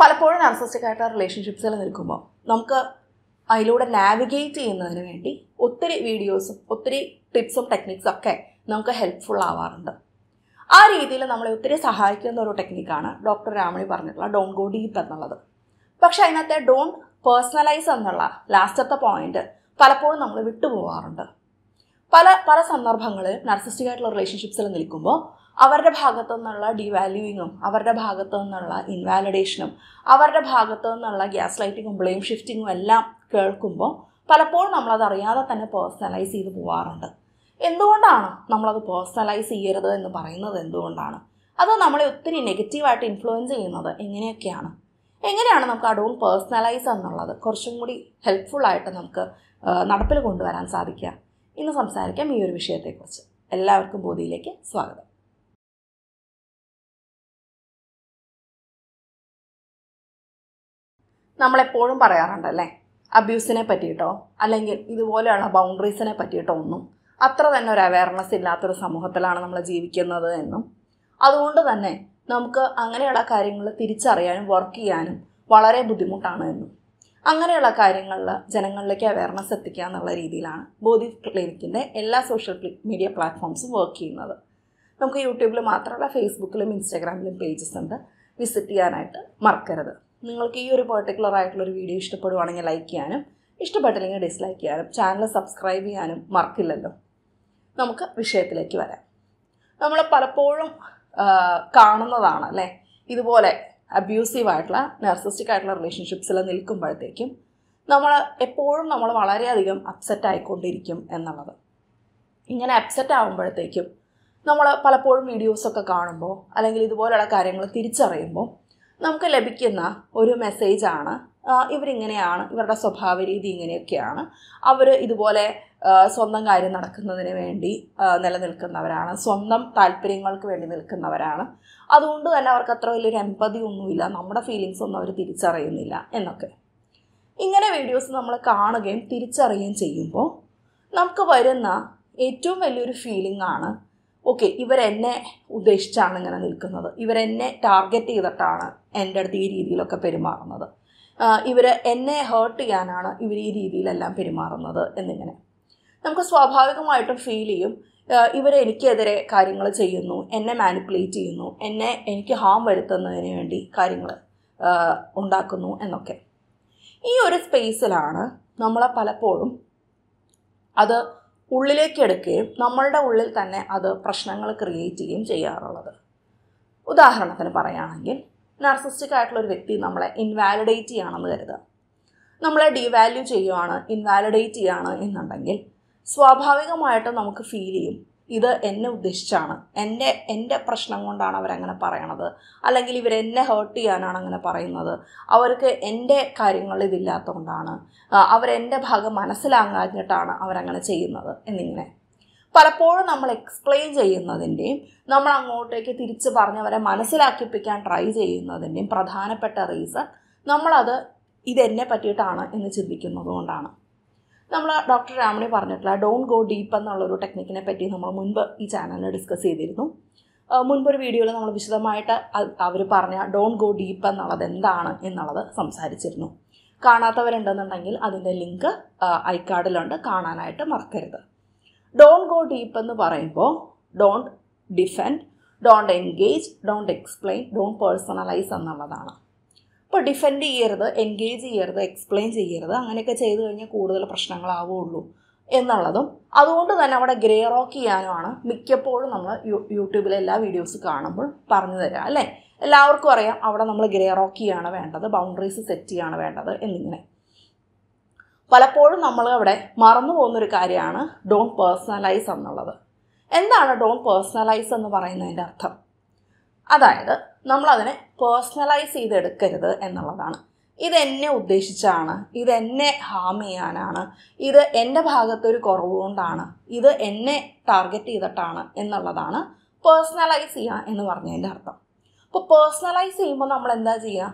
പലപ്പോഴും നാർസിസ്റ്റിക്കായിട്ടുള്ള റിലേഷൻഷിപ്സുകൾ നിൽക്കുമ്പോൾ നമുക്ക് അതിലൂടെ നാവിഗേറ്റ് ചെയ്യുന്നതിന് വേണ്ടി ഒത്തിരി വീഡിയോസും ഒത്തിരി ടിപ്സും ടെക്നിക്സും ഒക്കെ നമുക്ക് ഹെൽപ്ഫുൾ ആവാറുണ്ട് ആ രീതിയിൽ നമ്മളെ ഒത്തിരി സഹായിക്കുന്ന ഒരു ടെക്നിക്കാണ് ഡോക്ടർ രാമണി പറഞ്ഞിട്ടുള്ള ഡോൺ ഗോ ഡീപ്പ് എന്നുള്ളത് പക്ഷേ അതിനകത്തെ ഡോൺ പേഴ്സണലൈസ് എന്നുള്ള ലാസ്റ്റത്തെ പോയിന്റ് പലപ്പോഴും നമ്മൾ വിട്ടുപോകാറുണ്ട് പല പല സന്ദർഭങ്ങളിൽ നർസിസ്റ്റിക് ആയിട്ടുള്ള റിലേഷൻഷിപ്സിൽ നിൽക്കുമ്പോൾ അവരുടെ ഭാഗത്തു നിന്നുള്ള ഡിവാല്യൂയിങ്ങും അവരുടെ ഭാഗത്തു നിന്നുള്ള ഇൻവാലിഡേഷനും അവരുടെ ഭാഗത്തു നിന്നുള്ള ഗ്യാസ് ലൈറ്റിങ്ങും ബ്ലെയിം ഷിഫ്റ്റിങ്ങും എല്ലാം കേൾക്കുമ്പോൾ പലപ്പോഴും നമ്മളത് അറിയാതെ തന്നെ പേഴ്സണലൈസ് ചെയ്ത് പോവാറുണ്ട് എന്തുകൊണ്ടാണ് നമ്മളത് പേഴ്സണലൈസ് ചെയ്യരുത് എന്ന് പറയുന്നത് എന്തുകൊണ്ടാണ് അത് നമ്മളെ ഒത്തിരി നെഗറ്റീവായിട്ട് ഇൻഫ്ലുവൻസ് ചെയ്യുന്നത് എങ്ങനെയൊക്കെയാണ് എങ്ങനെയാണ് നമുക്ക് അടൂൺ പേഴ്സണലൈസ് എന്നുള്ളത് കുറച്ചും കൂടി ഹെൽപ്ഫുള്ളായിട്ട് നമുക്ക് നടപ്പിൽ കൊണ്ടുവരാൻ സാധിക്കുക ഇന്ന് സംസാരിക്കാം ഈ ഒരു വിഷയത്തെക്കുറിച്ച് എല്ലാവർക്കും ബോധിയിലേക്ക് സ്വാഗതം നമ്മളെപ്പോഴും പറയാറുണ്ടല്ലേ അബ്യൂസിനെ പറ്റിയിട്ടോ അല്ലെങ്കിൽ ഇതുപോലെയുള്ള ബൗണ്ടറീസിനെ പറ്റിയിട്ടോ ഒന്നും അത്ര തന്നെ ഒരു അവയർനെസ് ഇല്ലാത്തൊരു സമൂഹത്തിലാണ് നമ്മൾ ജീവിക്കുന്നത് എന്നും അതുകൊണ്ട് തന്നെ നമുക്ക് അങ്ങനെയുള്ള കാര്യങ്ങൾ തിരിച്ചറിയാനും വർക്ക് ചെയ്യാനും വളരെ ബുദ്ധിമുട്ടാണ് എന്നും അങ്ങനെയുള്ള കാര്യങ്ങളിൽ ജനങ്ങളിലേക്ക് അവയർനെസ് എത്തിക്കുക എന്നുള്ള രീതിയിലാണ് ബോധി ക്ലിനിക്കിൻ്റെ എല്ലാ സോഷ്യൽ മീഡിയ പ്ലാറ്റ്ഫോംസും വർക്ക് ചെയ്യുന്നത് നമുക്ക് യൂട്യൂബിൽ മാത്രമല്ല ഫേസ്ബുക്കിലും ഇൻസ്റ്റാഗ്രാമിലും പേജസ് ഉണ്ട് വിസിറ്റ് ചെയ്യാനായിട്ട് മറക്കരുത് നിങ്ങൾക്ക് ഈ ഒരു പെർട്ടിക്കുലർ ആയിട്ടുള്ളൊരു വീഡിയോ ഇഷ്ടപ്പെടുവാണെങ്കിൽ ലൈക്ക് ചെയ്യാനും ഇഷ്ടപ്പെട്ടില്ലെങ്കിൽ ഡിസ്ലൈക്ക് ചെയ്യാനും ചാനൽ സബ്സ്ക്രൈബ് ചെയ്യാനും മറക്കില്ലല്ലോ നമുക്ക് വിഷയത്തിലേക്ക് വരാം നമ്മൾ പലപ്പോഴും കാണുന്നതാണ് അല്ലേ ഇതുപോലെ അബ്യൂസീവ് ആയിട്ടുള്ള നർസിസ്റ്റിക് ആയിട്ടുള്ള റിലേഷൻഷിപ്സിൽ നിൽക്കുമ്പോഴത്തേക്കും നമ്മൾ എപ്പോഴും നമ്മൾ വളരെയധികം അപ്സെറ്റ് ആയിക്കൊണ്ടിരിക്കും എന്നുള്ളത് ഇങ്ങനെ അപ്സെറ്റ് ആകുമ്പോഴത്തേക്കും നമ്മൾ പലപ്പോഴും വീഡിയോസൊക്കെ കാണുമ്പോൾ അല്ലെങ്കിൽ ഇതുപോലെയുള്ള കാര്യങ്ങൾ തിരിച്ചറിയുമ്പോൾ നമുക്ക് ലഭിക്കുന്ന ഒരു മെസ്സേജാണ് ഇവരിങ്ങനെയാണ് ഇവരുടെ സ്വഭാവ രീതി ഇങ്ങനെയൊക്കെയാണ് അവർ ഇതുപോലെ സ്വന്തം കാര്യം നടക്കുന്നതിന് വേണ്ടി നിലനിൽക്കുന്നവരാണ് സ്വന്തം താല്പര്യങ്ങൾക്ക് വേണ്ടി നിൽക്കുന്നവരാണ് അതുകൊണ്ട് തന്നെ അവർക്ക് അത്ര വലിയൊരു എമ്പതി ഒന്നുമില്ല നമ്മുടെ ഫീലിങ്സ് ഒന്നും അവർ തിരിച്ചറിയുന്നില്ല എന്നൊക്കെ ഇങ്ങനെ വീഡിയോസ് നമ്മൾ കാണുകയും തിരിച്ചറിയുകയും ചെയ്യുമ്പോൾ നമുക്ക് വരുന്ന ഏറ്റവും വലിയൊരു ഫീലിംഗ് ആണ് ഓക്കെ ഇവരെന്നെ ഉദ്ദേശിച്ചാണ് ഇങ്ങനെ നിൽക്കുന്നത് ഇവരെന്നെ ടാർഗറ്റ് ചെയ്തിട്ടാണ് എൻ്റെ അടുത്ത് ഈ രീതിയിലൊക്കെ പെരുമാറുന്നത് ഇവർ എന്നെ ഹേർട്ട് ചെയ്യാനാണ് ഇവർ ഈ രീതിയിലെല്ലാം പെരുമാറുന്നത് എന്നിങ്ങനെ നമുക്ക് സ്വാഭാവികമായിട്ടും ഫീൽ ചെയ്യും ഇവർ കാര്യങ്ങൾ ചെയ്യുന്നു എന്നെ മാനിപ്പുലേറ്റ് ചെയ്യുന്നു എന്നെ എനിക്ക് ഹാം വരുത്തുന്നതിന് വേണ്ടി കാര്യങ്ങൾ ഉണ്ടാക്കുന്നു എന്നൊക്കെ ഈ ഒരു സ്പേസിലാണ് നമ്മളെ പലപ്പോഴും അത് ഉള്ളിലേക്ക് എടുക്കുകയും നമ്മളുടെ ഉള്ളിൽ തന്നെ അത് പ്രശ്നങ്ങൾ ക്രിയേറ്റ് ചെയ്യുകയും ചെയ്യാറുള്ളത് ഉദാഹരണത്തിന് പറയുകയാണെങ്കിൽ നർസിസ്റ്റിക് ആയിട്ടുള്ള ഒരു വ്യക്തി നമ്മളെ ഇൻവാലിഡേറ്റ് ചെയ്യുകയാണെന്ന് കരുതുക നമ്മളെ ഡീവാല്യൂ ചെയ്യുകയാണ് ഇൻവാലിഡേറ്റ് ചെയ്യുകയാണ് എന്നുണ്ടെങ്കിൽ സ്വാഭാവികമായിട്ടും നമുക്ക് ഫീൽ ചെയ്യും ഇത് എന്നെ ഉദ്ദേശിച്ചാണ് എൻ്റെ എൻ്റെ പ്രശ്നം കൊണ്ടാണ് അവരങ്ങനെ പറയണത് അല്ലെങ്കിൽ ഇവരെന്നെ ഹേർട്ട് ചെയ്യാനാണ് അങ്ങനെ പറയുന്നത് അവർക്ക് എൻ്റെ കാര്യങ്ങൾ കൊണ്ടാണ് അവരെൻ്റെ ഭാഗം മനസ്സിലാകാഞ്ഞിട്ടാണ് അവരങ്ങനെ ചെയ്യുന്നത് എന്നിങ്ങനെ പലപ്പോഴും നമ്മൾ എക്സ്പ്ലെയിൻ ചെയ്യുന്നതിൻ്റെയും നമ്മൾ അങ്ങോട്ടേക്ക് തിരിച്ച് പറഞ്ഞവരെ മനസ്സിലാക്കിപ്പിക്കാൻ ട്രൈ ചെയ്യുന്നതിൻ്റെയും പ്രധാനപ്പെട്ട റീസൺ നമ്മളത് ഇതെന്നെ പറ്റിയിട്ടാണ് എന്ന് ചിന്തിക്കുന്നത് കൊണ്ടാണ് നമ്മൾ ഡോക്ടർ രാമണി പറഞ്ഞിട്ടുള്ള ഡോൺ ഗോ ഡീപ്പ് എന്നുള്ളൊരു ടെക്നിക്കിനെ പറ്റി നമ്മൾ മുൻപ് ഈ ചാനലിൽ ഡിസ്കസ് ചെയ്തിരുന്നു മുൻപൊരു വീഡിയോയിൽ നമ്മൾ വിശദമായിട്ട് അവർ പറഞ്ഞ ഡോൺ ഗോ ഡീപ്പ് എന്നുള്ളത് എന്താണ് എന്നുള്ളത് സംസാരിച്ചിരുന്നു കാണാത്തവരുണ്ടെന്നുണ്ടെങ്കിൽ അതിൻ്റെ ലിങ്ക് ഐക്കാർഡിലുണ്ട് കാണാനായിട്ട് മറക്കരുത് ഡോൺ ഗോ ഡീപ്പ് എന്ന് പറയുമ്പോൾ don't defend don't engage don't explain don't personalise എന്നുള്ളതാണ് ഡിഫെൻഡ് ചെയ്യരുത് എൻഗേജ് ചെയ്യരുത് എക്സ്പ്ലെയിൻ ചെയ്യരുത് അങ്ങനെയൊക്കെ ചെയ്തു കഴിഞ്ഞാൽ കൂടുതൽ പ്രശ്നങ്ങളാവുകയുള്ളൂ എന്നുള്ളതും അതുകൊണ്ട് തന്നെ അവിടെ ഗ്രേ റോക്ക് ചെയ്യാനുമാണ് മിക്കപ്പോഴും നമ്മൾ യൂട്യൂബിലെ എല്ലാ വീഡിയോസ് കാണുമ്പോൾ പറഞ്ഞു തരാം അല്ലേ എല്ലാവർക്കും അറിയാം അവിടെ നമ്മൾ ഗ്രേ റോക്ക് ചെയ്യാണ് വേണ്ടത് ബൗണ്ടറീസ് സെറ്റ് ചെയ്യാണ് വേണ്ടത് എന്നിങ്ങനെ പലപ്പോഴും നമ്മൾ അവിടെ മറന്നു പോകുന്നൊരു കാര്യമാണ് ഡോൺ പേഴ്സണലൈസ് എന്നുള്ളത് എന്താണ് ഡോൺ പേഴ്സണലൈസ് എന്ന് പറയുന്നതിൻ്റെ അർത്ഥം അതായത് നമ്മളതിനെ പേഴ്സണലൈസ് ചെയ്തെടുക്കരുത് എന്നുള്ളതാണ് ഇതെന്നെ ഉദ്ദേശിച്ചാണ് ഇതെന്നെ ഹാം ചെയ്യാനാണ് ഇത് എൻ്റെ ഭാഗത്തൊരു കുറവ് കൊണ്ടാണ് ഇത് എന്നെ ടാർഗറ്റ് ചെയ്തിട്ടാണ് എന്നുള്ളതാണ് പേഴ്സണലൈസ് ചെയ്യുക എന്ന് പറഞ്ഞതിൻ്റെ അർത്ഥം അപ്പോൾ പേഴ്സണലൈസ് ചെയ്യുമ്പോൾ നമ്മൾ എന്താ ചെയ്യുക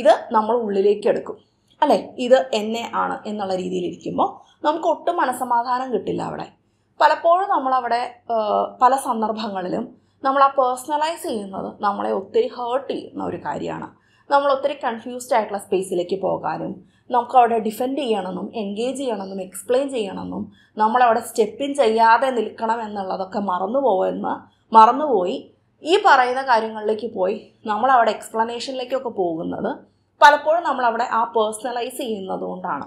ഇത് നമ്മൾ ഉള്ളിലേക്ക് എടുക്കും അല്ലേ ഇത് എന്നെ ആണ് എന്നുള്ള രീതിയിലിരിക്കുമ്പോൾ നമുക്ക് ഒട്ടും മനസമാധാനം കിട്ടില്ല അവിടെ പലപ്പോഴും നമ്മളവിടെ പല സന്ദർഭങ്ങളിലും നമ്മൾ ആ പേഴ്സണലൈസ് ചെയ്യുന്നത് നമ്മളെ ഒത്തിരി ഹേർട്ട് ചെയ്യുന്ന ഒരു കാര്യമാണ് നമ്മൾ ഒത്തിരി കൺഫ്യൂസ്ഡ് ആയിട്ടുള്ള സ്പേസിലേക്ക് പോകാനും നമുക്ക് അവിടെ ഡിഫെൻഡ് ചെയ്യണമെന്നും എൻഗേജ് ചെയ്യണമെന്നും എക്സ്പ്ലെയിൻ ചെയ്യണമെന്നും നമ്മളവിടെ സ്റ്റെപ്പിൻ ചെയ്യാതെ നിൽക്കണം എന്നുള്ളതൊക്കെ മറന്നു പോകുന്ന മറന്നുപോയി ഈ പറയുന്ന കാര്യങ്ങളിലേക്ക് പോയി നമ്മളവിടെ എക്സ്പ്ലനേഷനിലേക്കൊക്കെ പോകുന്നത് പലപ്പോഴും നമ്മളവിടെ ആ പേഴ്സണലൈസ് ചെയ്യുന്നത് കൊണ്ടാണ്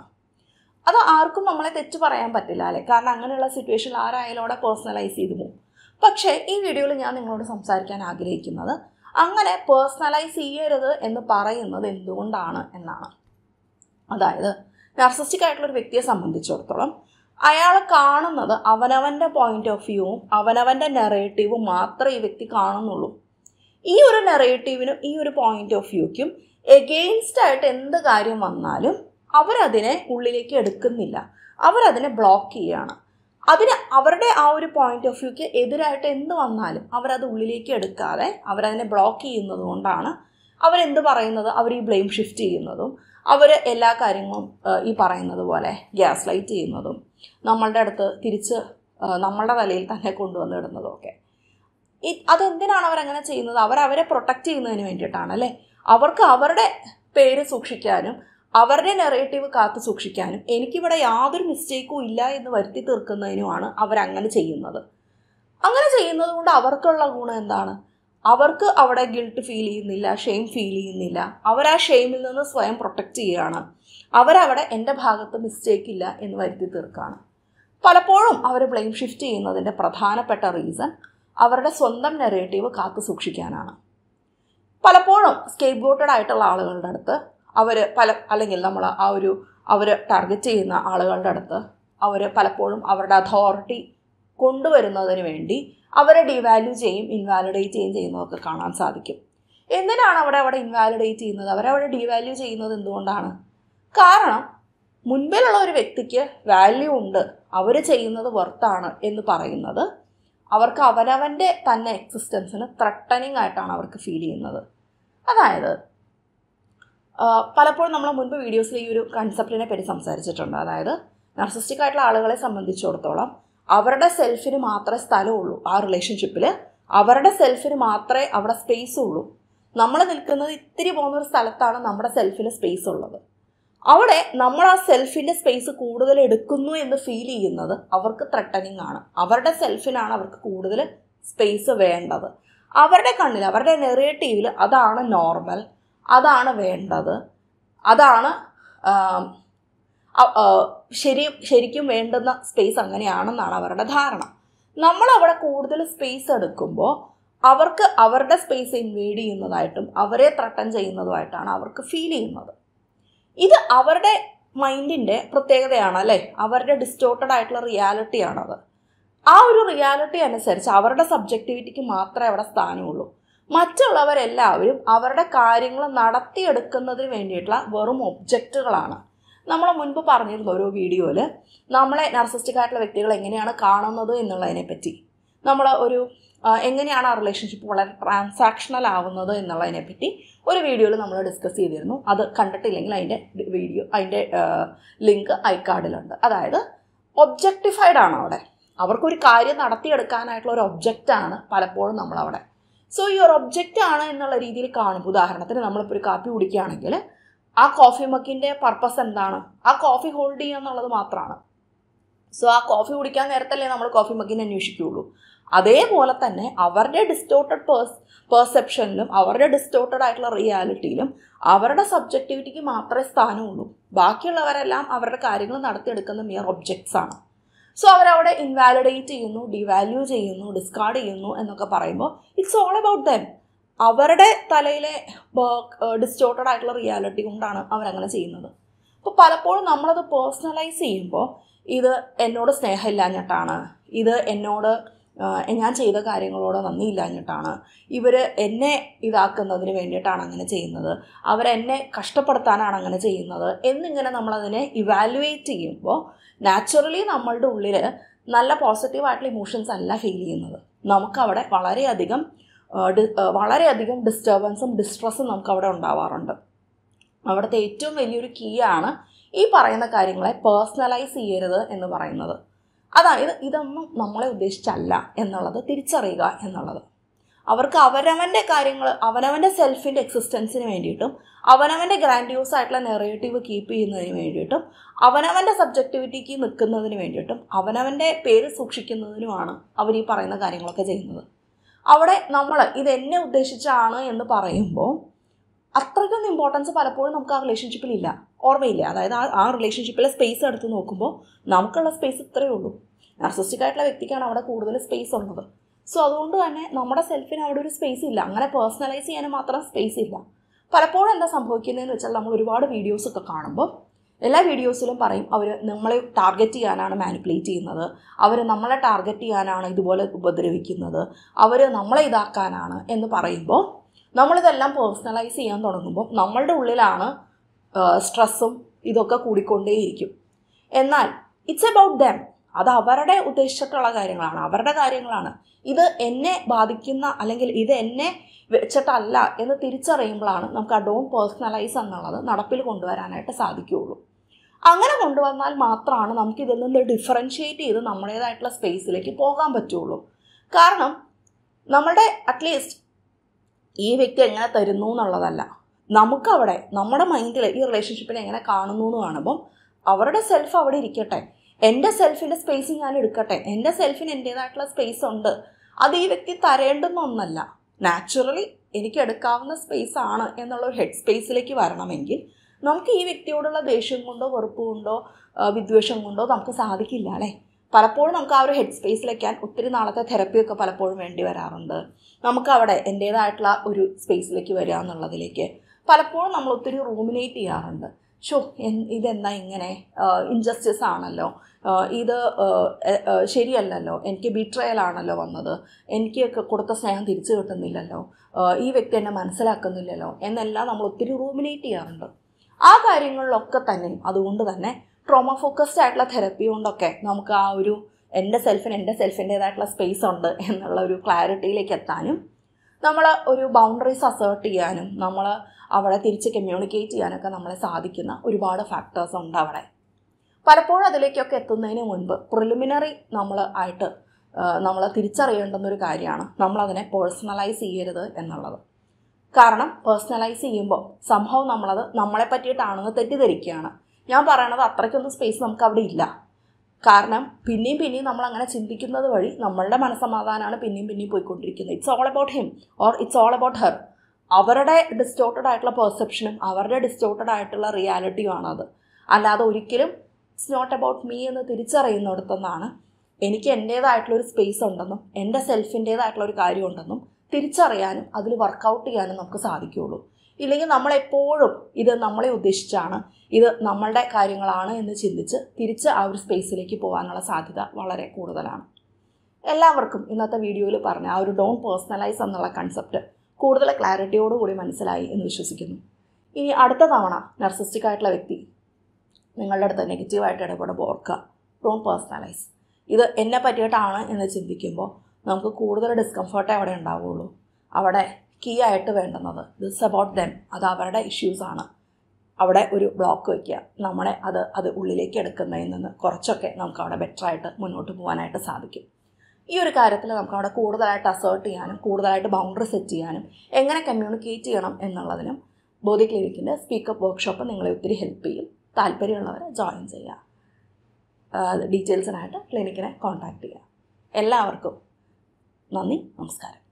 അത് ആർക്കും നമ്മളെ തെറ്റ് പറയാൻ പറ്റില്ല അല്ലേ കാരണം അങ്ങനെയുള്ള സിറ്റുവേഷനിൽ ആരായാലും അവിടെ പേഴ്സണലൈസ് ചെയ്തു പോകും പക്ഷേ ഈ വീഡിയോയിൽ ഞാൻ നിങ്ങളോട് സംസാരിക്കാൻ ആഗ്രഹിക്കുന്നത് അങ്ങനെ പേഴ്സണലൈസ് ചെയ്യരുത് എന്ന് പറയുന്നത് എന്തുകൊണ്ടാണ് എന്നാണ് അതായത് നർസിസ്റ്റിക് ഒരു വ്യക്തിയെ സംബന്ധിച്ചിടത്തോളം അയാൾ കാണുന്നത് അവനവൻ്റെ പോയിന്റ് ഓഫ് വ്യൂവും അവനവൻ്റെ നെറേറ്റീവും മാത്രമേ ഈ വ്യക്തി കാണുന്നുള്ളൂ ഈ ഒരു നെറേറ്റീവിനും ഈ ഒരു പോയിന്റ് ഓഫ് വ്യൂക്കും എഗെയിൻസ്റ്റ് ആയിട്ട് എന്ത് കാര്യം വന്നാലും അവരതിനെ ഉള്ളിലേക്ക് എടുക്കുന്നില്ല അവരതിനെ ബ്ലോക്ക് ചെയ്യുകയാണ് അതിന് അവരുടെ ആ ഒരു പോയിന്റ് ഓഫ് വ്യൂക്ക് എതിരായിട്ട് എന്ത് വന്നാലും അവരത് ഉള്ളിലേക്ക് എടുക്കാതെ അവരതിനെ ബ്ലോക്ക് ചെയ്യുന്നത് കൊണ്ടാണ് അവരെന്ത് പറയുന്നത് അവർ ഈ ബ്ലെയിം ഷിഫ്റ്റ് ചെയ്യുന്നതും അവർ എല്ലാ കാര്യങ്ങളും ഈ പറയുന്നത് പോലെ ഗ്യാസ് ലൈറ്റ് ചെയ്യുന്നതും നമ്മളുടെ അടുത്ത് തിരിച്ച് നമ്മളുടെ തലയിൽ തന്നെ കൊണ്ടുവന്നിടുന്നതും ഒക്കെ അതെന്തിനാണ് അവരങ്ങനെ ചെയ്യുന്നത് അവർ അവരെ പ്രൊട്ടക്റ്റ് ചെയ്യുന്നതിന് വേണ്ടിയിട്ടാണ് അല്ലേ അവർക്ക് അവരുടെ പേര് സൂക്ഷിക്കാനും അവരുടെ നെറേറ്റീവ് കാത്തു സൂക്ഷിക്കാനും എനിക്കിവിടെ യാതൊരു മിസ്റ്റേക്കും ഇല്ല എന്ന് വരുത്തി തീർക്കുന്നതിനുമാണ് അവരങ്ങനെ ചെയ്യുന്നത് അങ്ങനെ ചെയ്യുന്നത് കൊണ്ട് അവർക്കുള്ള ഗുണം എന്താണ് അവർക്ക് അവിടെ ഗിൽട്ട് ഫീൽ ചെയ്യുന്നില്ല ഷെയിം ഫീൽ ചെയ്യുന്നില്ല അവർ ആ ഷെയിമിൽ നിന്ന് സ്വയം പ്രൊട്ടക്റ്റ് ചെയ്യുകയാണ് അവരവിടെ എൻ്റെ ഭാഗത്ത് മിസ്റ്റേക്ക് ഇല്ല എന്ന് വരുത്തി തീർക്കുകയാണ് പലപ്പോഴും അവർ ബ്ലെയിം ഷിഫ്റ്റ് ചെയ്യുന്നതിൻ്റെ പ്രധാനപ്പെട്ട റീസൺ അവരുടെ സ്വന്തം നെറേറ്റീവ് കാത്തു സൂക്ഷിക്കാനാണ് പലപ്പോഴും സ്കേപ്പ് ഗോട്ടഡ് ആയിട്ടുള്ള ആളുകളുടെ അടുത്ത് അവർ പല അല്ലെങ്കിൽ നമ്മൾ ആ ഒരു അവർ ടാർഗറ്റ് ചെയ്യുന്ന ആളുകളുടെ അടുത്ത് അവർ പലപ്പോഴും അവരുടെ അതോറിറ്റി കൊണ്ടുവരുന്നതിന് വേണ്ടി അവരെ ഡിവാല്യൂ ചെയ്യും ഇൻവാലിഡേറ്റ് ചെയ്യും ചെയ്യുന്നതൊക്കെ കാണാൻ സാധിക്കും എന്തിനാണ് അവിടെ അവിടെ ഇൻവാലിഡേറ്റ് ചെയ്യുന്നത് അവരെ അവിടെ ഡിവാല്യൂ ചെയ്യുന്നത് എന്തുകൊണ്ടാണ് കാരണം മുൻപിലുള്ള ഒരു വ്യക്തിക്ക് വാല്യൂ ഉണ്ട് അവർ ചെയ്യുന്നത് വെർത്താണ് എന്ന് പറയുന്നത് അവർക്ക് അവനവൻ്റെ തന്നെ എക്സിസ്റ്റൻസിന് ത്രട്ടനിങ് ആയിട്ടാണ് അവർക്ക് ഫീൽ ചെയ്യുന്നത് അതായത് പലപ്പോഴും നമ്മൾ മുൻപ് വീഡിയോസിൽ ഈ ഒരു കൺസെപ്റ്റിനെ പറ്റി സംസാരിച്ചിട്ടുണ്ട് അതായത് നർസിസ്റ്റിക് ആയിട്ടുള്ള ആളുകളെ സംബന്ധിച്ചിടത്തോളം അവരുടെ സെൽഫിന് മാത്രമേ സ്ഥലമുള്ളൂ ആ റിലേഷൻഷിപ്പിൽ അവരുടെ സെൽഫിന് മാത്രമേ അവിടെ സ്പേസ് ഉള്ളൂ നമ്മൾ നിൽക്കുന്നത് ഇത്തിരി പോകുന്ന ഒരു സ്ഥലത്താണ് നമ്മുടെ സെൽഫിന് സ്പേസ് ഉള്ളത് അവിടെ നമ്മൾ ആ സെൽഫിൻ്റെ സ്പേസ് കൂടുതൽ എടുക്കുന്നു എന്ന് ഫീൽ ചെയ്യുന്നത് അവർക്ക് ത്രട്ടനിങ് ആണ് അവരുടെ സെൽഫിനാണ് അവർക്ക് കൂടുതൽ സ്പേസ് വേണ്ടത് അവരുടെ കണ്ണിൽ അവരുടെ നെറേറ്റീവിൽ അതാണ് നോർമൽ അതാണ് വേണ്ടത് അതാണ് ശരി ശരിക്കും വേണ്ടുന്ന സ്പേസ് അങ്ങനെയാണെന്നാണ് അവരുടെ ധാരണ നമ്മൾ അവിടെ കൂടുതൽ സ്പേസ് എടുക്കുമ്പോൾ അവർക്ക് അവരുടെ സ്പേസ് ഇൻവേഡ് ചെയ്യുന്നതായിട്ടും അവരെ ത്രട്ടൻ ചെയ്യുന്നതുമായിട്ടാണ് അവർക്ക് ഫീൽ ചെയ്യുന്നത് ഇത് അവരുടെ മൈൻഡിൻ്റെ പ്രത്യേകതയാണ് അല്ലേ അവരുടെ ഡിസ്റ്റോർട്ടഡ് ആയിട്ടുള്ള റിയാലിറ്റിയാണത് ആ ഒരു റിയാലിറ്റി അനുസരിച്ച് അവരുടെ സബ്ജക്റ്റിവിറ്റിക്ക് മാത്രമേ അവിടെ സ്ഥാനമുള്ളൂ മറ്റുള്ളവരെല്ലാവരും അവരുടെ കാര്യങ്ങൾ നടത്തിയെടുക്കുന്നതിന് വേണ്ടിയിട്ടുള്ള വെറും ഒബ്ജക്റ്റുകളാണ് നമ്മൾ മുൻപ് പറഞ്ഞിരുന്ന ഓരോ വീഡിയോയിൽ നമ്മളെ നർസിസ്റ്റിക് വ്യക്തികൾ എങ്ങനെയാണ് കാണുന്നത് എന്നുള്ളതിനെപ്പറ്റി നമ്മൾ ഒരു എങ്ങനെയാണ് ആ റിലേഷൻഷിപ്പ് വളരെ ട്രാൻസാക്ഷണൽ ആവുന്നത് എന്നുള്ളതിനെപ്പറ്റി ഒരു വീഡിയോയിൽ നമ്മൾ ഡിസ്കസ് ചെയ്തിരുന്നു അത് കണ്ടിട്ടില്ലെങ്കിൽ അതിൻ്റെ വീഡിയോ അതിൻ്റെ ലിങ്ക് ഐക്കാർഡിലുണ്ട് അതായത് ഒബ്ജക്റ്റിഫൈഡ് ആണ് അവിടെ അവർക്കൊരു കാര്യം നടത്തിയെടുക്കാനായിട്ടുള്ള ഒരു ഒബ്ജക്റ്റാണ് പലപ്പോഴും നമ്മളവിടെ സോ ഈ ഒരു ഒബ്ജക്റ്റ് ആണ് എന്നുള്ള രീതിയിൽ കാണും ഉദാഹരണത്തിന് നമ്മളിപ്പോൾ ഒരു കാപ്പി കുടിക്കുകയാണെങ്കിൽ ആ കോഫി മക്കിൻ്റെ പർപ്പസ് എന്താണ് ആ കോഫി ഹോൾഡ് ചെയ്യുക എന്നുള്ളത് മാത്രമാണ് സോ ആ കോഫി കുടിക്കാൻ നേരത്തല്ലേ നമ്മൾ കോഫി മക്കിനെ അന്വേഷിക്കുകയുള്ളൂ അതേപോലെ തന്നെ അവരുടെ ഡിസ്റ്റോർട്ടഡ് പേഴ്സ് പെർസെപ്ഷനിലും അവരുടെ ഡിസ്റ്റോർട്ടഡ് ആയിട്ടുള്ള റിയാലിറ്റിയിലും അവരുടെ സബ്ജക്റ്റിവിറ്റിക്ക് മാത്രമേ സ്ഥാനമുള്ളൂ ബാക്കിയുള്ളവരെല്ലാം അവരുടെ കാര്യങ്ങൾ നടത്തിയെടുക്കുന്ന മിയർ ഒബ്ജക്ട്സ് ആണ് സോ അവരവിടെ ഇൻവാലിഡേറ്റ് ചെയ്യുന്നു ഡിവാല്യൂ ചെയ്യുന്നു ഡിസ്കാർഡ് ചെയ്യുന്നു എന്നൊക്കെ പറയുമ്പോൾ ഇറ്റ്സ് ഓൾ അബൌട്ട് ദം അവരുടെ തലയിലെ ഡിസ്റ്റോർട്ടഡ് ആയിട്ടുള്ള റിയാലിറ്റി കൊണ്ടാണ് അവരങ്ങനെ ചെയ്യുന്നത് അപ്പോൾ പലപ്പോഴും നമ്മളത് പേഴ്സണലൈസ് ചെയ്യുമ്പോൾ ഇത് എന്നോട് സ്നേഹമില്ലാഞ്ഞിട്ടാണ് ഇത് എന്നോട് ഞാൻ ചെയ്ത കാര്യങ്ങളോട് നന്ദിയില്ലാഞ്ഞിട്ടാണ് ഇവർ എന്നെ ഇതാക്കുന്നതിന് വേണ്ടിയിട്ടാണ് അങ്ങനെ ചെയ്യുന്നത് അവരെന്നെ കഷ്ടപ്പെടുത്താനാണ് അങ്ങനെ ചെയ്യുന്നത് എന്നിങ്ങനെ നമ്മളതിനെ ഇവാലുവേറ്റ് ചെയ്യുമ്പോൾ നാച്ചുറലി നമ്മളുടെ ഉള്ളിൽ നല്ല പോസിറ്റീവായിട്ടുള്ള ഇമോഷൻസ് അല്ല ഫീൽ ചെയ്യുന്നത് നമുക്കവിടെ വളരെയധികം വളരെയധികം ഡിസ്റ്റർബൻസും ഡിസ്ട്രെസ്സും നമുക്കവിടെ ഉണ്ടാവാറുണ്ട് അവിടുത്തെ ഏറ്റവും വലിയൊരു കീ ആണ് ഈ പറയുന്ന കാര്യങ്ങളെ പേഴ്സണലൈസ് ചെയ്യരുത് എന്ന് പറയുന്നത് അതായത് ഇതൊന്നും നമ്മളെ ഉദ്ദേശിച്ചല്ല എന്നുള്ളത് തിരിച്ചറിയുക എന്നുള്ളത് അവർക്ക് അവനവൻ്റെ കാര്യങ്ങൾ അവനവൻ്റെ സെൽഫിൻ്റെ എക്സിസ്റ്റൻസിന് വേണ്ടിയിട്ടും അവനവൻ്റെ ഗ്രാൻഡ്യൂസ് ആയിട്ടുള്ള നെറേറ്റീവ് കീപ്പ് ചെയ്യുന്നതിന് വേണ്ടിയിട്ടും അവനവൻ്റെ സബ്ജക്റ്റിവിറ്റിക്ക് നിൽക്കുന്നതിന് വേണ്ടിയിട്ടും അവനവൻ്റെ പേര് സൂക്ഷിക്കുന്നതിനുമാണ് അവർ ഈ പറയുന്ന കാര്യങ്ങളൊക്കെ ചെയ്യുന്നത് അവിടെ നമ്മൾ ഇത് എന്നെ ഉദ്ദേശിച്ചാണ് എന്ന് പറയുമ്പോൾ അത്രയ്ക്കൊന്നും ഇമ്പോർട്ടൻസ് പലപ്പോഴും നമുക്ക് ആ റിലേഷൻഷിപ്പിൽ ഇല്ല ഓർമ്മയില്ല അതായത് ആ ആ റിലേഷൻഷിപ്പിലെ സ്പേസ് എടുത്ത് നോക്കുമ്പോൾ നമുക്കുള്ള സ്പേസ് ഇത്രയേ ഉള്ളൂ നാർസിസ്റ്റിക് ആയിട്ടുള്ള വ്യക്തിക്കാണ് അവിടെ കൂടുതൽ സ്പേസ് ഉള്ളത് സോ അതുകൊണ്ട് തന്നെ നമ്മുടെ സെൽഫിന് അവിടെ ഒരു സ്പേസ് ഇല്ല അങ്ങനെ പേഴ്സണലൈസ് ചെയ്യാൻ മാത്രം സ്പേസ് ഇല്ല പലപ്പോഴും എന്താ സംഭവിക്കുന്നതെന്ന് വെച്ചാൽ നമ്മൾ ഒരുപാട് വീഡിയോസൊക്കെ കാണുമ്പോൾ എല്ലാ വീഡിയോസിലും പറയും അവർ നമ്മളെ ടാർഗറ്റ് ചെയ്യാനാണ് മാനിപ്പുലേറ്റ് ചെയ്യുന്നത് അവർ നമ്മളെ ടാർഗറ്റ് ചെയ്യാനാണ് ഇതുപോലെ ഉപദ്രവിക്കുന്നത് അവർ നമ്മളെ ഇതാക്കാനാണ് എന്ന് പറയുമ്പോൾ നമ്മളിതെല്ലാം പേഴ്സണലൈസ് ചെയ്യാൻ തുടങ്ങുമ്പോൾ നമ്മളുടെ ഉള്ളിലാണ് സ്ട്രെസ്സും ഇതൊക്കെ കൂടിക്കൊണ്ടേയിരിക്കും എന്നാൽ ഇറ്റ്സ് എബൌട്ട് ദം അത് അവരുടെ ഉദ്ദേശിച്ചിട്ടുള്ള കാര്യങ്ങളാണ് അവരുടെ കാര്യങ്ങളാണ് ഇത് എന്നെ ബാധിക്കുന്ന അല്ലെങ്കിൽ ഇത് എന്നെ വെച്ചിട്ടല്ല എന്ന് തിരിച്ചറിയുമ്പോഴാണ് നമുക്ക് ആ ഡോൺ പേഴ്സണലൈസ് എന്നുള്ളത് നടപ്പിൽ കൊണ്ടുവരാനായിട്ട് സാധിക്കുകയുള്ളൂ അങ്ങനെ കൊണ്ടുവന്നാൽ മാത്രമാണ് നമുക്ക് ഇതിൽ നിന്ന് ഡിഫറൻഷ്യേറ്റ് ചെയ്ത് നമ്മുടേതായിട്ടുള്ള സ്പേസിലേക്ക് പോകാൻ പറ്റുള്ളൂ കാരണം നമ്മുടെ അറ്റ്ലീസ്റ്റ് ഈ വ്യക്തി എങ്ങനെ തരുന്നു എന്നുള്ളതല്ല നമുക്കവിടെ നമ്മുടെ മൈൻഡിൽ ഈ റിലേഷൻഷിപ്പിനെ എങ്ങനെ കാണുന്നു എന്ന് കാണുമ്പം അവരുടെ സെൽഫ് അവിടെ ഇരിക്കട്ടെ എൻ്റെ സെൽഫിൻ്റെ സ്പേസ് ഞാൻ എടുക്കട്ടെ എൻ്റെ സെൽഫിന് എൻ്റേതായിട്ടുള്ള സ്പേസ് ഉണ്ട് അത് ഈ വ്യക്തി തരേണ്ടെന്നൊന്നല്ല നാച്ചുറലി എനിക്ക് എടുക്കാവുന്ന സ്പേസ് ആണ് എന്നുള്ള ഒരു ഹെഡ് സ്പേസിലേക്ക് വരണമെങ്കിൽ നമുക്ക് ഈ വ്യക്തിയോടുള്ള ദേഷ്യം കൊണ്ടോ വെറുപ്പ് കൊണ്ടോ വിദ്വേഷം കൊണ്ടോ നമുക്ക് സാധിക്കില്ല അല്ലേ പലപ്പോഴും നമുക്ക് ആ ഒരു ഹെഡ് സ്പേസിലെക്കാൻ ഒത്തിരി നാളത്തെ തെറപ്പിയൊക്കെ പലപ്പോഴും വേണ്ടി വരാറുണ്ട് നമുക്കവിടെ എൻ്റേതായിട്ടുള്ള ഒരു സ്പേസിലേക്ക് വരിക എന്നുള്ളതിലേക്ക് പലപ്പോഴും നമ്മൾ ഒത്തിരി റൂമിനേറ്റ് ചെയ്യാറുണ്ട് ഷോ എൻ ഇതെന്താ ഇങ്ങനെ ഇൻജസ്റ്റിസ് ആണല്ലോ ഇത് ശരിയല്ലല്ലോ എനിക്ക് ബിട്രയൽ ആണല്ലോ വന്നത് എനിക്കൊക്കെ കൊടുത്ത സ്നേഹം തിരിച്ചു കിട്ടുന്നില്ലല്ലോ ഈ വ്യക്തി എന്നെ മനസ്സിലാക്കുന്നില്ലല്ലോ എന്നെല്ലാം നമ്മൾ ഒത്തിരി റൂമിനേറ്റ് ചെയ്യാറുണ്ട് ആ കാര്യങ്ങളിലൊക്കെ തന്നെ അതുകൊണ്ട് തന്നെ ട്രോമ ഫോക്കസ്ഡ് ആയിട്ടുള്ള തെറപ്പി കൊണ്ടൊക്കെ നമുക്ക് ആ ഒരു എൻ്റെ സെൽഫിന് എൻ്റെ സെൽഫിൻ്റേതായിട്ടുള്ള സ്പേസ് ഉണ്ട് എന്നുള്ള ഒരു ക്ലാരിറ്റിയിലേക്ക് എത്താനും നമ്മൾ ഒരു ബൗണ്ടറീസ് അസേർട്ട് ചെയ്യാനും നമ്മൾ അവിടെ തിരിച്ച് കമ്മ്യൂണിക്കേറ്റ് ചെയ്യാനൊക്കെ നമ്മളെ സാധിക്കുന്ന ഒരുപാട് ഫാക്ടേഴ്സ് ഉണ്ട് അവിടെ പലപ്പോഴും അതിലേക്കൊക്കെ എത്തുന്നതിന് മുൻപ് പ്രിലിമിനറി നമ്മൾ ആയിട്ട് നമ്മൾ തിരിച്ചറിയേണ്ടുന്നൊരു കാര്യമാണ് നമ്മളതിനെ പേഴ്സണലൈസ് ചെയ്യരുത് എന്നുള്ളത് കാരണം പേഴ്സണലൈസ് ചെയ്യുമ്പോൾ സംഭവം നമ്മളത് നമ്മളെ പറ്റിയിട്ടാണെന്ന് തെറ്റിദ്ധരിക്കുകയാണ് ഞാൻ പറയണത് അത്രയ്ക്കൊന്നും സ്പേസ് നമുക്ക് അവിടെ ഇല്ല കാരണം പിന്നെയും പിന്നെയും നമ്മൾ അങ്ങനെ ചിന്തിക്കുന്നത് വഴി നമ്മളുടെ മനസ്സമാധാനമാണ് പിന്നെയും പിന്നെയും പോയിക്കൊണ്ടിരിക്കുന്നത് it's all about him or it's all about her അവരുടെ ഡിസ്റ്റോർട്ടഡ് ആയിട്ടുള്ള പെർസെപ്ഷനും അവരുടെ ഡിസ്റ്റോർട്ടഡ് ആയിട്ടുള്ള റിയാലിറ്റിയുമാണത് അല്ലാതെ ഒരിക്കലും ഇറ്റ്സ് നോട്ട് അബൌട്ട് മീ എന്ന് തിരിച്ചറിയുന്നിടത്തുനിന്നാണ് എനിക്ക് എൻ്റേതായിട്ടുള്ളൊരു സ്പേസ് ഉണ്ടെന്നും എൻ്റെ സെൽഫിൻ്റേതായിട്ടുള്ള ഒരു കാര്യമുണ്ടെന്നും തിരിച്ചറിയാനും അതിൽ വർക്കൗട്ട് ചെയ്യാനും നമുക്ക് സാധിക്കുകയുള്ളൂ ഇല്ലെങ്കിൽ നമ്മളെപ്പോഴും ഇത് നമ്മളെ ഉദ്ദേശിച്ചാണ് ഇത് നമ്മളുടെ കാര്യങ്ങളാണ് എന്ന് ചിന്തിച്ച് തിരിച്ച് ആ ഒരു സ്പേസിലേക്ക് പോകാനുള്ള സാധ്യത വളരെ കൂടുതലാണ് എല്ലാവർക്കും ഇന്നത്തെ വീഡിയോയിൽ പറഞ്ഞ ആ ഒരു ഡോൺ പേഴ്സണലൈസ് എന്നുള്ള കൺസെപ്റ്റ് കൂടുതൽ ക്ലാരിറ്റിയോടുകൂടി മനസ്സിലായി എന്ന് വിശ്വസിക്കുന്നു ഇനി അടുത്ത തവണ നർസിസ്റ്റിക് ആയിട്ടുള്ള വ്യക്തി നിങ്ങളുടെ അടുത്ത് നെഗറ്റീവായിട്ട് ഇടപെടുമ്പോൾ ഓർക്കുക ഡോൺ പേഴ്സണലൈസ് ഇത് എന്നെ പറ്റിയിട്ടാണ് എന്ന് ചിന്തിക്കുമ്പോൾ നമുക്ക് കൂടുതൽ ഡിസ്കംഫേർട്ടേ അവിടെ ഉണ്ടാവുകയുള്ളൂ അവിടെ കീ ആയിട്ട് വേണ്ടുന്നത് ദിസ് അബൌട്ട് ദെം അത് അവരുടെ ഇഷ്യൂസാണ് അവിടെ ഒരു ബ്ലോക്ക് വയ്ക്കുക നമ്മളെ അത് അത് ഉള്ളിലേക്ക് എടുക്കുന്നതിൽ നിന്ന് കുറച്ചൊക്കെ നമുക്ക് അവിടെ ബെറ്ററായിട്ട് മുന്നോട്ട് പോകാനായിട്ട് സാധിക്കും ഈ ഒരു കാര്യത്തിൽ നമുക്ക് അവിടെ കൂടുതലായിട്ട് അസേർട്ട് ചെയ്യാനും കൂടുതലായിട്ട് ബൗണ്ടറി സെറ്റ് ചെയ്യാനും എങ്ങനെ കമ്മ്യൂണിക്കേറ്റ് ചെയ്യണം എന്നുള്ളതിനും ബോധി ക്ലിനിക്കിൻ്റെ സ്പീക്കപ്പ് വർക്ക്ഷോപ്പ് നിങ്ങളെ ഒത്തിരി ഹെൽപ്പ് ചെയ്യും താല്പര്യമുള്ളവർ ജോയിൻ ചെയ്യുക ഡീറ്റെയിൽസിനായിട്ട് ക്ലിനിക്കിനെ കോൺടാക്റ്റ് ചെയ്യുക എല്ലാവർക്കും നന്ദി നമസ്കാരം